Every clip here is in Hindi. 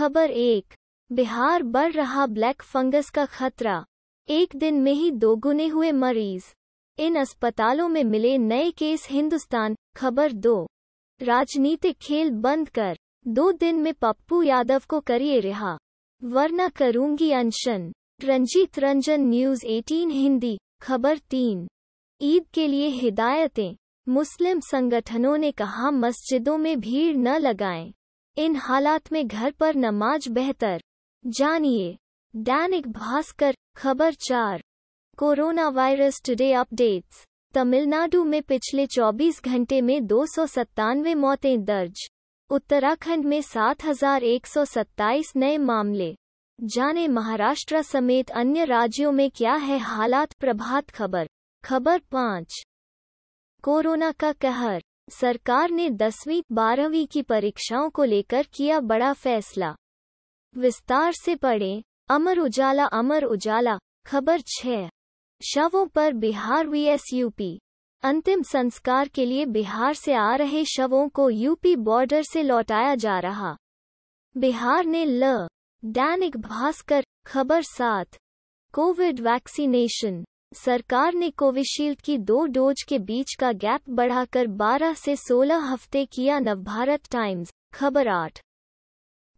खबर एक बिहार बढ़ रहा ब्लैक फंगस का खतरा एक दिन में ही दोगुने हुए मरीज इन अस्पतालों में मिले नए केस हिंदुस्तान खबर दो राजनीतिक खेल बंद कर दो दिन में पप्पू यादव को करिए रिहा वरना करूंगी अनशन रंजीत रंजन न्यूज 18 हिंदी खबर तीन ईद के लिए हिदायतें मुस्लिम संगठनों ने कहा मस्जिदों में भीड़ न लगाएं इन हालात में घर पर नमाज बेहतर जानिए दैनिक भास्कर खबर चार corona virus today updates Tamil Nadu में पिछले 24 घंटे में दो मौतें दर्ज उत्तराखंड में सात नए मामले जाने महाराष्ट्र समेत अन्य राज्यों में क्या है हालात प्रभात खबर खबर पाँच कोरोना का कहर सरकार ने दसवीं बारहवीं की परीक्षाओं को लेकर किया बड़ा फैसला विस्तार से पढ़ें अमर उजाला अमर उजाला खबर छः शवों पर बिहार यूपी अंतिम संस्कार के लिए बिहार से आ रहे शवों को यूपी बॉर्डर से लौटाया जा रहा बिहार ने ल दैनिक भास्कर खबर सात कोविड वैक्सीनेशन सरकार ने कोविशील्ड की दो डोज के बीच का गैप बढ़ाकर 12 से 16 हफ्ते किया नवभारत टाइम्स खबर आठ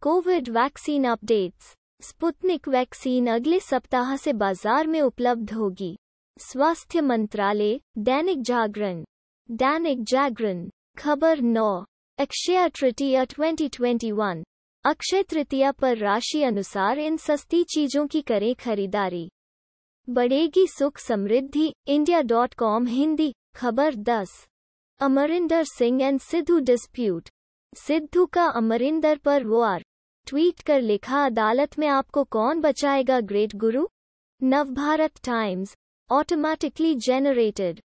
covid vaccine updates Sputnik vaccine अगले सप्ताह से बाजार में उपलब्ध होगी स्वास्थ्य मंत्रालय दैनिक जागरण दैनिक जागरण खबर नौ अक्षय तृतीया 2021 अक्षय तृतीया पर राशि अनुसार इन सस्ती चीजों की करें खरीदारी बढ़ेगी सुख समृद्धि इंडिया डॉट कॉम हिंदी खबर 10 अमरिंदर सिंह एंड सिद्धू डिस्प्यूट सिद्धू का अमरिंदर पर वार ट्वीट कर लिखा अदालत में आपको कौन बचाएगा ग्रेट गुरु नवभारत टाइम्स ऑटोमैटिकली जेनरेटेड